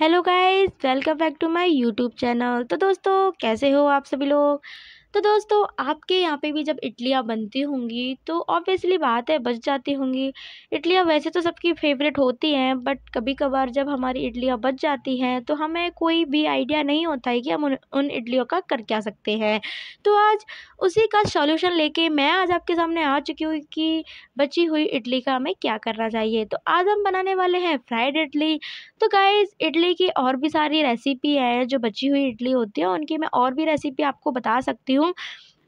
hello guys welcome back to my YouTube channel तो दोस्तों कैसे हो आप सभी लोग तो दोस्तों आपके यहाँ पे भी जब इडलियाँ बनती होंगी तो ऑब्वियसली बात है बच जाती होंगी इडलियाँ वैसे तो सबकी फेवरेट होती हैं बट कभी कभार जब हमारी इडलियाँ बच जाती हैं तो हमें कोई भी आइडिया नहीं होता है कि हम उन, उन इडलियों का कर क्या सकते हैं तो आज उसी का सॉल्यूशन लेके मैं आज आपके सामने आ चुकी हूँ कि बची हुई इडली का हमें क्या करना चाहिए तो आज हम बनाने वाले हैं फ्राइड इडली तो गाय इडली की और भी सारी रेसिपी है जो बची हुई इडली होती है उनकी मैं और भी रेसिपी आपको बता सकती हूँ हूँ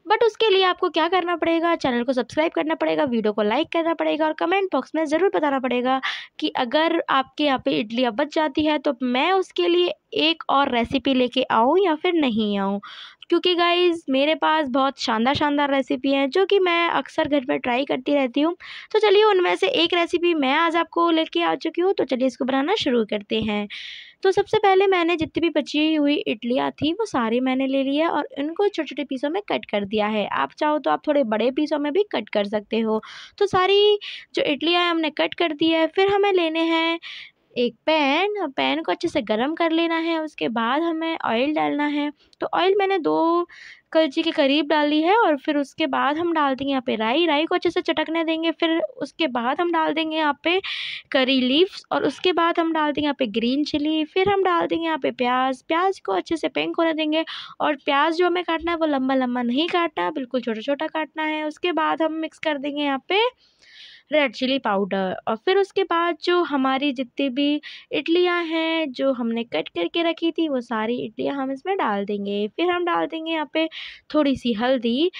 बट उसके लिए आपको क्या करना पड़ेगा चैनल को सब्सक्राइब करना पड़ेगा वीडियो को लाइक करना पड़ेगा और कमेंट बॉक्स में ज़रूर बताना पड़ेगा कि अगर आपके यहाँ पे इडलियाँ बच जाती है तो मैं उसके लिए एक और रेसिपी लेके आऊँ या फिर नहीं आऊँ क्योंकि गाइज़ मेरे पास बहुत शानदार शानदार रेसिपी हैं जो कि मैं अक्सर घर पर ट्राई करती रहती हूँ तो चलिए उनमें से एक रेसिपी मैं आज आपको लेके आ चुकी हूँ तो चलिए इसको बनाना शुरू करते हैं तो सबसे पहले मैंने जितनी भी बची हुई इडलियाँ थी वो सारी मैंने ले ली है और इनको छोटे छोटे पीसों में कट कर दिया है आप चाहो तो आप थोड़े बड़े पीसों में भी कट कर सकते हो तो सारी जो इडलियाँ हमने कट कर दी है फिर हमें लेने हैं एक पैन पैन को अच्छे से गर्म कर लेना है उसके बाद हमें ऑयल डालना है तो ऑयल मैंने दो कलची के करीब डाली है और फिर उसके बाद हम डाल देंगे यहाँ पे राई राई को अच्छे से चटकने देंगे फिर उसके बाद हम डाल देंगे यहाँ पे करी लीव्स और उसके बाद हम डाल देंगे यहाँ पे ग्रीन चिली फिर हम डाल देंगे यहाँ पे प्याज प्याज को अच्छे से पेंक होने देंगे और प्याज जो हमें काटना है वो लम्बा लम्बा नहीं काटना बिल्कुल छोटा छोटा काटना है उसके बाद हम मिक्स कर देंगे यहाँ पे रेड चिली पाउडर और फिर उसके बाद जो हमारी जितनी भी इडलियाँ हैं जो हमने कट करके रखी थी वो सारी इडलियाँ हम इसमें डाल देंगे फिर हम डाल देंगे यहाँ पे थोड़ी सी हल्दी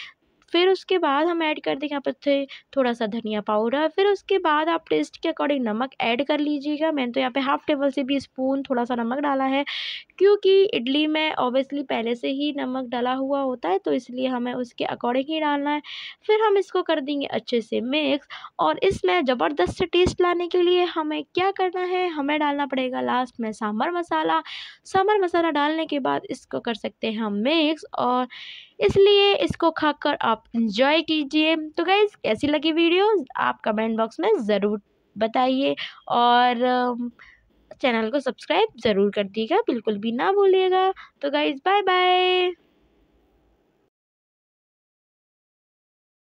फिर उसके बाद हम ऐड कर देंगे यहाँ पर थे थोड़ा सा धनिया पाउडर फिर उसके बाद आप टेस्ट के अकॉर्डिंग नमक ऐड कर लीजिएगा मैंने तो यहाँ पे हाफ़ टेबल से भी स्पून थोड़ा सा नमक डाला है क्योंकि इडली में ऑब्वियसली पहले से ही नमक डाला हुआ होता है तो इसलिए हमें उसके अकॉर्डिंग ही डालना है फिर हम इसको कर देंगे अच्छे से मिक्स और इसमें ज़बरदस्त टेस्ट लाने के लिए हमें क्या करना है हमें डालना पड़ेगा लास्ट में सांभर मसाला सांभर मसाला डालने के बाद इसको कर सकते हैं हम मिक्स और इसलिए इसको खाकर आप आप इंजॉय कीजिए तो गाइज़ कैसी लगी वीडियो आप कमेंट बॉक्स में ज़रूर बताइए और चैनल um, को सब्सक्राइब ज़रूर कर दिएगा बिल्कुल भी ना भूलिएगा तो गाइज़ बाय बाय